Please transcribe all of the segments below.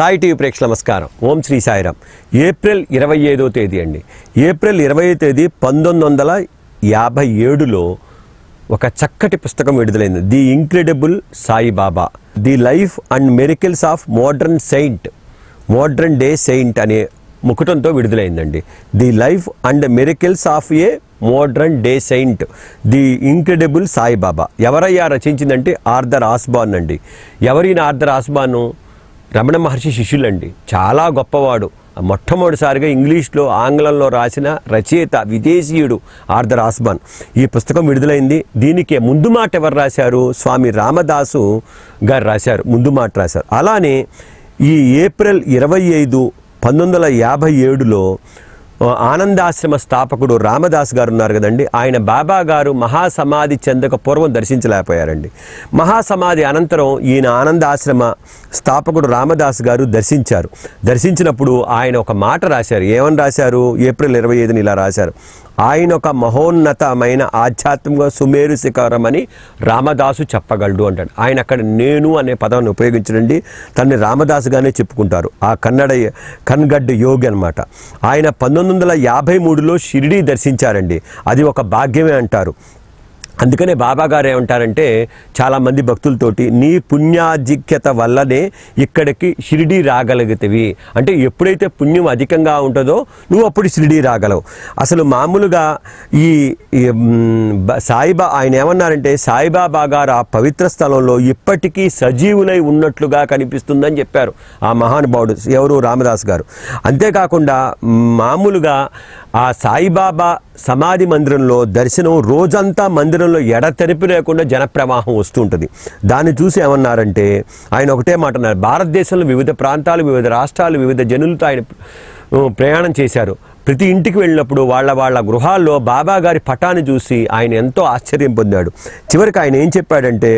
Sai TV ప్రేక్షకు నమస్కారం ఓం Shri Sairam April ఇరవై ఐదో తేదీ అండి ఏప్రిల్ ఇరవై తేదీ పంతొమ్మిది వందల యాభై ఏడులో ఒక చక్కటి పుస్తకం విడుదలైంది the incredible Saibaba the life and miracles of modern saint modern day saint అనే ముకుటంతో విడుదలైందండి the life and miracles of a modern day saint the incredible Saibaba ఎవరయ్యా రచించిందంటే ఆర్దర్ ఆస్బాన్ అండి ఎవరైనా ఆర్దర్ ఆస్బాను రమణ మహర్షి శిష్యులండి చాలా గొప్పవాడు మొట్టమొదటిసారిగా ఇంగ్లీష్లో ఆంగ్లంలో రాసిన రచయిత విదేశీయుడు ఆర్దర్ ఆస్మాన్ ఈ పుస్తకం విడుదలైంది దీనికి ముందు మాట ఎవరు రాశారు స్వామి రామదాసు గారు రాశారు ముందు మాట రాశారు అలానే ఈ ఏప్రిల్ ఇరవై ఐదు పంతొమ్మిది వందల యాభై ఏడులో ఆనందాశ్రమ స్థాపకుడు రామదాస్ గారు ఉన్నారు కదండి ఆయన బాబా గారు మహాసమాధి చెందక పూర్వం దర్శించలేకపోయారండి మహాసమాధి అనంతరం ఈయన ఆనందాశ్రమ స్థాపకుడు రామదాస్ గారు దర్శించారు దర్శించినప్పుడు ఆయన ఒక మాట రాశారు ఏమని రాశారు ఏప్రిల్ ఇరవై ఐదుని ఇలా రాశారు ఆయన ఒక మహోన్నతమైన ఆధ్యాత్మిక సుమేరు శిఖరం అని రామదాసు చెప్పగలడు అంటాడు ఆయన అక్కడ నేను అనే పదాన్ని ఉపయోగించడండి తనని రామదాసుగానే చెప్పుకుంటారు ఆ కన్నడ కన్గడ్డ యోగి అనమాట ఆయన పంతొమ్మిది వందల యాభై మూడులో షిరిడీ దర్శించారండి అది ఒక భాగ్యమే అంటారు అందుకనే బాబా గారు ఏమంటారంటే చాలామంది భక్తులతోటి నీ పుణ్యాధిక్యత వల్లనే ఇక్కడికి షిరిడి రాగలిగితేవి అంటే ఎప్పుడైతే పుణ్యం అధికంగా ఉంటుందో నువ్వు అప్పుడు షిరిడి రాగలవు అసలు మామూలుగా ఈ సాయిబా ఆయన ఏమన్నారంటే సాయిబాబా గారు ఆ పవిత్ర స్థలంలో ఇప్పటికీ సజీవులై ఉన్నట్లుగా కనిపిస్తుందని చెప్పారు ఆ మహానుభావుడు ఎవరు రామదాస్ గారు అంతేకాకుండా మామూలుగా ఆ సాయిబాబా సమాధి మందిరంలో దర్శనం రోజంతా మందిరంలో ఎడతెరిపి లేకుండా జనప్రవాహం వస్తుంటుంది దాన్ని చూసి ఏమన్నారంటే ఆయన ఒకటే మాట అన్నారు భారతదేశంలో వివిధ ప్రాంతాలు వివిధ రాష్ట్రాలు వివిధ జనులతో ఆయన ప్రయాణం చేశారు ప్రతి ఇంటికి వెళ్ళినప్పుడు వాళ్ళ వాళ్ళ గృహాల్లో బాబా గారి పటాన్ని చూసి ఆయన ఎంతో ఆశ్చర్యం పొందాడు చివరికి ఆయన ఏం చెప్పాడంటే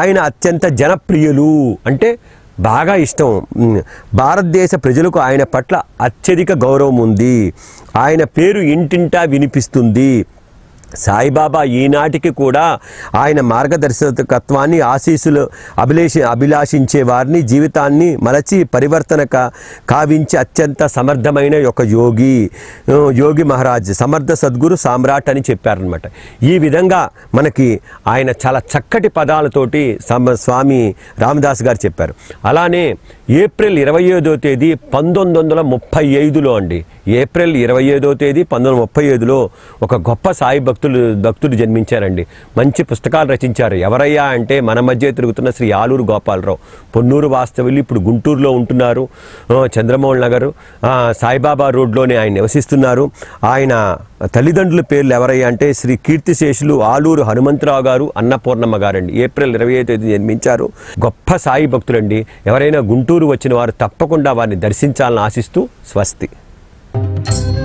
ఆయన అత్యంత జనప్రియులు అంటే బాగా ఇష్టం భారతదేశ ప్రజలకు ఆయన పట్ల అత్యధిక గౌరవం ఉంది ఆయన పేరు ఇంటింటా వినిపిస్తుంది సాయిబాబా ఈనాటికి కూడా ఆయన మార్గదర్శకత్వాన్ని ఆశీస్సులు అభిలేష అభిలాషించే వారిని జీవితాన్ని మలచి పరివర్తన కావించి అత్యంత సమర్థమైన ఒక యోగి యోగి మహారాజ్ సమర్థ సద్గురు సామ్రాట్ అని చెప్పారనమాట ఈ విధంగా మనకి ఆయన చాలా చక్కటి పదాలతోటి స్వామి రామదాస్ గారు చెప్పారు అలానే ఏప్రిల్ ఇరవై ఐదో తేదీ పంతొమ్మిది వందల ముప్పై ఐదులో అండి ఏప్రిల్ ఇరవై ఐదో తేదీ పంతొమ్మిది ముప్పై ఐదులో ఒక గొప్ప సాయి భక్తులు భక్తుడు జన్మించారండి మంచి పుస్తకాలు రచించారు ఎవరయ్యా అంటే మన మధ్య తిరుగుతున్న శ్రీ ఆలూరు గోపాలరావు పొన్నూరు వాస్తవ్యులు ఇప్పుడు గుంటూరులో ఉంటున్నారు చంద్రమోహన్ నగర్ సాయిబాబా రోడ్లోనే ఆయన నివసిస్తున్నారు ఆయన తల్లిదండ్రుల పేర్లు ఎవరయ్యా అంటే శ్రీ కీర్తిశేషులు ఆలూరు హనుమంతరావు గారు అన్నపూర్ణమ్మ గారండి ఏప్రిల్ ఇరవై ఐదు తేదీ జన్మించారు గొప్ప సాయి భక్తులండి ఎవరైనా గుంటూరు వచ్చిన వారు తప్పకుండా వారిని దర్శించాలని ఆశిస్తూ స్వస్తి